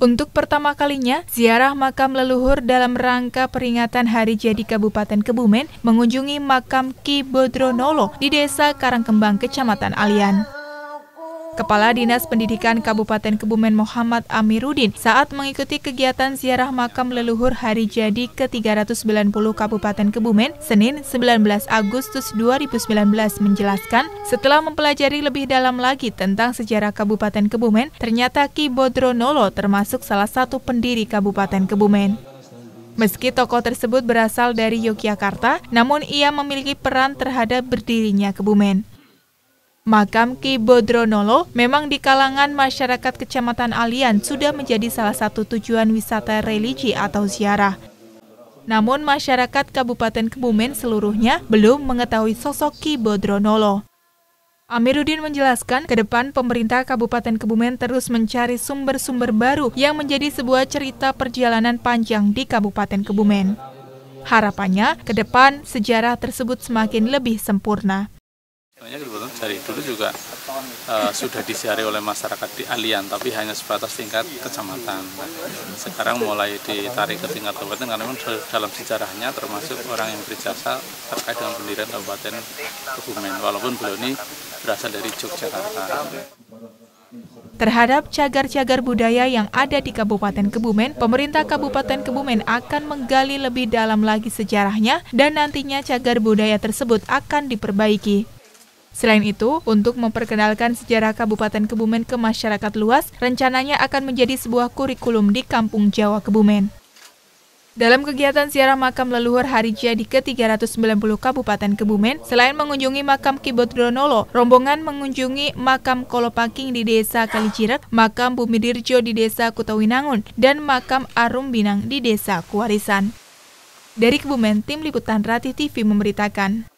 Untuk pertama kalinya, ziarah makam leluhur dalam rangka peringatan Hari Jadi Kabupaten Kebumen mengunjungi makam Ki Bodronolo di Desa Karangkembang, Kecamatan Alian. Kepala Dinas Pendidikan Kabupaten Kebumen Muhammad Amiruddin saat mengikuti kegiatan ziarah makam leluhur hari jadi ke-390 Kabupaten Kebumen Senin 19 Agustus 2019 menjelaskan setelah mempelajari lebih dalam lagi tentang sejarah Kabupaten Kebumen ternyata Ki Bodronolo termasuk salah satu pendiri Kabupaten Kebumen. Meski tokoh tersebut berasal dari Yogyakarta, namun ia memiliki peran terhadap berdirinya Kebumen. Makam Ki Bodronolo memang di kalangan masyarakat Kecamatan Alian sudah menjadi salah satu tujuan wisata religi atau ziarah. Namun masyarakat Kabupaten Kebumen seluruhnya belum mengetahui sosok Ki Bodronolo. Amiruddin menjelaskan, ke depan pemerintah Kabupaten Kebumen terus mencari sumber-sumber baru yang menjadi sebuah cerita perjalanan panjang di Kabupaten Kebumen. Harapannya, ke depan sejarah tersebut semakin lebih sempurna dari dulu juga uh, sudah disiari oleh masyarakat di Alian, tapi hanya sebatas tingkat kecamatan. Nah, sekarang mulai ditarik ke tingkat kabupaten karena memang dalam sejarahnya termasuk orang yang berjasa terkait dengan pendirian kabupaten Kebumen, walaupun beliau ini berasal dari Yogyakarta. Terhadap cagar-cagar budaya yang ada di Kabupaten Kebumen, pemerintah Kabupaten Kebumen akan menggali lebih dalam lagi sejarahnya dan nantinya cagar budaya tersebut akan diperbaiki. Selain itu, untuk memperkenalkan sejarah Kabupaten Kebumen ke masyarakat luas, rencananya akan menjadi sebuah kurikulum di Kampung Jawa Kebumen. Dalam kegiatan siaran makam leluhur hari jadi ke-390 Kabupaten Kebumen, selain mengunjungi makam Ki Bodronolo, rombongan mengunjungi makam Kolopaking di Desa Kalijirek, makam Bumi Dirjo di Desa Kutawinangun, dan makam Arum Binang di Desa Kuarisan. Dari Kebumen, Tim Liputan Rati TV memberitakan.